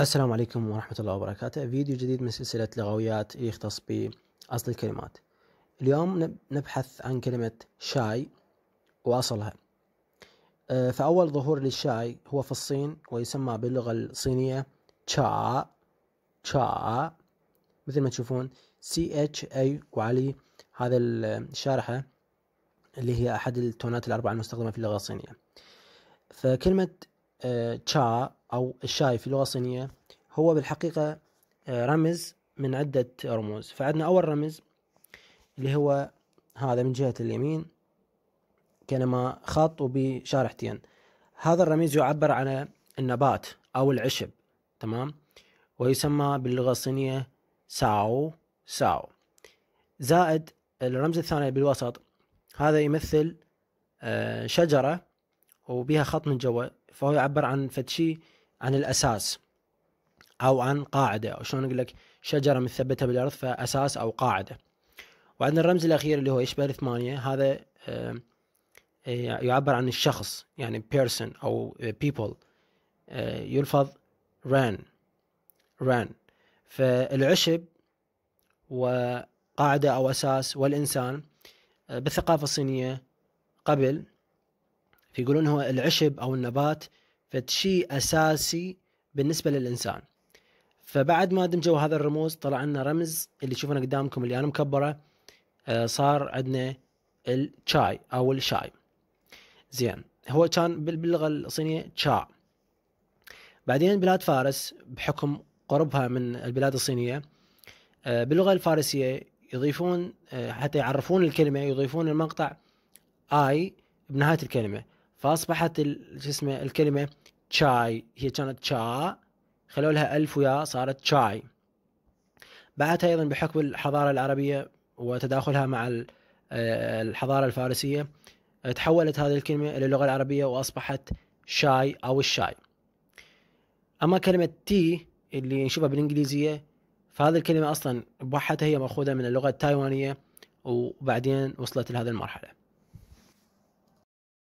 السلام عليكم ورحمة الله وبركاته فيديو جديد من سلسلة لغويات يختص بأصل الكلمات اليوم نبحث عن كلمة شاي وأصلها أه، فأول ظهور للشاي هو في الصين ويسمى باللغة الصينية تشا تشا مثل ما تشوفون سي اتش اي وعلي هذا الشارحة اللي هي أحد التونات الأربعة المستخدمة في اللغة الصينية فكلمة أه، تشا أو الشاي في اللغه الصينيه هو بالحقيقة آه، رمز من عدة رموز فعندنا أول رمز اللي هو هذا من جهة اليمين كلمة خط وبشارحتين هذا الرميز يعبر عن النبات أو العشب تمام ويسمى باللغة الصينية ساو ساو زائد الرمز الثاني بالوسط هذا يمثل آه، شجرة وبها خط من جوا فهو يعبر عن فتشي عن الاساس او عن قاعده او شلون اقول لك شجره مثبته بالارض فاساس او قاعده وعندنا الرمز الاخير اللي هو يشبه الثمانيه هذا آه، آه، يعبر عن الشخص يعني person او people آه، يلفظ ران ران فالعشب وقاعدة أو أساس والإنسان بالثقافة الصينية قبل يقولون هو العشب أو النبات فشيء اساسي بالنسبه للانسان فبعد ما دمجوا هذا الرموز طلع لنا رمز اللي تشوفونه قدامكم اللي انا مكبره آه، صار عندنا الشاي او الشاي زين هو كان باللغه الصينيه تشا بعدين بلاد فارس بحكم قربها من البلاد الصينيه آه، باللغه الفارسيه يضيفون آه، حتى يعرفون الكلمه يضيفون المقطع اي بنهايه الكلمه فاصبحت شو اسمه الكلمه تشاي هي كانت تشا خلوا لها الف ويا صارت تشاي بعدها ايضا بحكم الحضاره العربيه وتداخلها مع آه، الحضاره الفارسيه تحولت هذه الكلمه الى اللغه العربيه واصبحت شاي او الشاي اما كلمه تي اللي نشوفها بالانجليزيه فهذه الكلمه اصلا بوحدها هي ماخوذه من اللغه التايوانيه وبعدين وصلت لهذه المرحله